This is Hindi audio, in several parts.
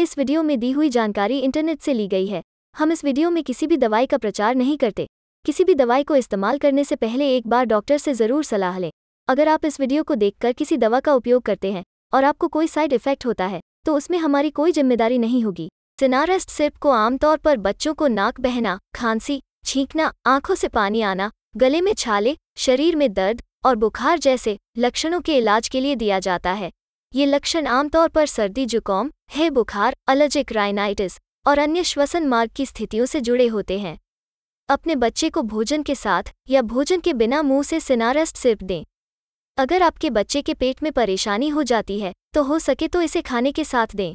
इस वीडियो में दी हुई जानकारी इंटरनेट से ली गई है हम इस वीडियो में किसी भी दवाई का प्रचार नहीं करते किसी भी दवाई को इस्तेमाल करने से पहले एक बार डॉक्टर से ज़रूर सलाह लें अगर आप इस वीडियो को देखकर किसी दवा का उपयोग करते हैं और आपको कोई साइड इफेक्ट होता है तो उसमें हमारी कोई जिम्मेदारी नहीं होगी सिनारेस्ट सिर्फ को आमतौर पर बच्चों को नाक बहना खांसी छींकना आंखों से पानी आना गले में छाले शरीर में दर्द और बुखार जैसे लक्षणों के इलाज के लिए दिया जाता है ये लक्षण आमतौर पर सर्दी जुकाम है बुखार अलर्जिक राइनाइटिस और अन्य श्वसन मार्ग की स्थितियों से जुड़े होते हैं अपने बच्चे को भोजन के साथ या भोजन के बिना मुंह से सिनारेस्ट सिर्फ दें अगर आपके बच्चे के पेट में परेशानी हो जाती है तो हो सके तो इसे खाने के साथ दें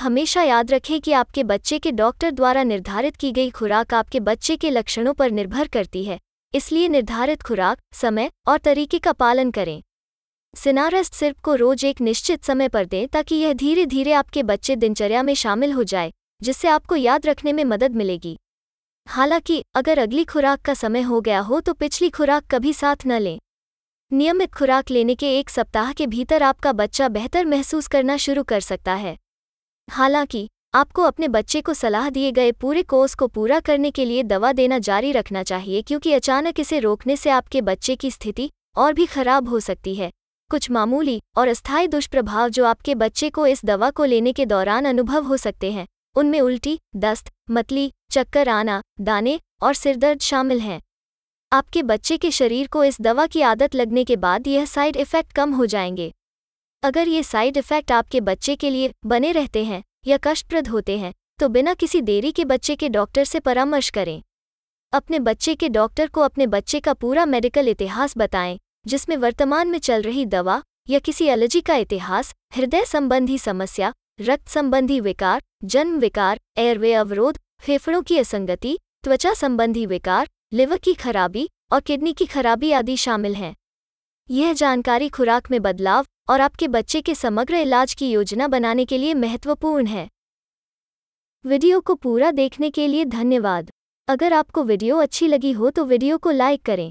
हमेशा याद रखें कि आपके बच्चे के डॉक्टर द्वारा निर्धारित की गई खुराक आपके बच्चे के लक्षणों पर निर्भर करती है इसलिए निर्धारित खुराक समय और तरीके का पालन करें सिनारस्ट सिर्प को रोज एक निश्चित समय पर दें ताकि यह धीरे धीरे आपके बच्चे दिनचर्या में शामिल हो जाए जिससे आपको याद रखने में मदद मिलेगी हालांकि अगर अगली खुराक का समय हो गया हो तो पिछली खुराक कभी साथ न लें नियमित खुराक लेने के एक सप्ताह के भीतर आपका बच्चा बेहतर महसूस करना शुरू कर सकता है हालांकि आपको अपने बच्चे को सलाह दिए गए पूरे कोर्स को पूरा करने के लिए दवा देना जारी रखना चाहिए क्योंकि अचानक इसे रोकने से आपके बच्चे की स्थिति और भी खराब हो सकती है कुछ मामूली और अस्थायी दुष्प्रभाव जो आपके बच्चे को इस दवा को लेने के दौरान अनुभव हो सकते हैं उनमें उल्टी दस्त मतली चक्कर आना दाने और सिरदर्द शामिल हैं आपके बच्चे के शरीर को इस दवा की आदत लगने के बाद यह साइड इफ़ेक्ट कम हो जाएंगे अगर ये साइड इफ़ेक्ट आपके बच्चे के लिए बने रहते हैं या कष्टप्रद होते हैं तो बिना किसी देरी के बच्चे के डॉक्टर से परामर्श करें अपने बच्चे के डॉक्टर को अपने बच्चे का पूरा मेडिकल इतिहास बताएं जिसमें वर्तमान में चल रही दवा या किसी एलर्जी का इतिहास हृदय संबंधी समस्या रक्त संबंधी विकार जन्म विकार एयरवे अवरोध फेफड़ों की असंगति त्वचा संबंधी विकार लिवर की खराबी और किडनी की खराबी आदि शामिल हैं यह जानकारी खुराक में बदलाव और आपके बच्चे के समग्र इलाज की योजना बनाने के लिए महत्वपूर्ण है वीडियो को पूरा देखने के लिए धन्यवाद अगर आपको वीडियो अच्छी लगी हो तो वीडियो को लाइक करें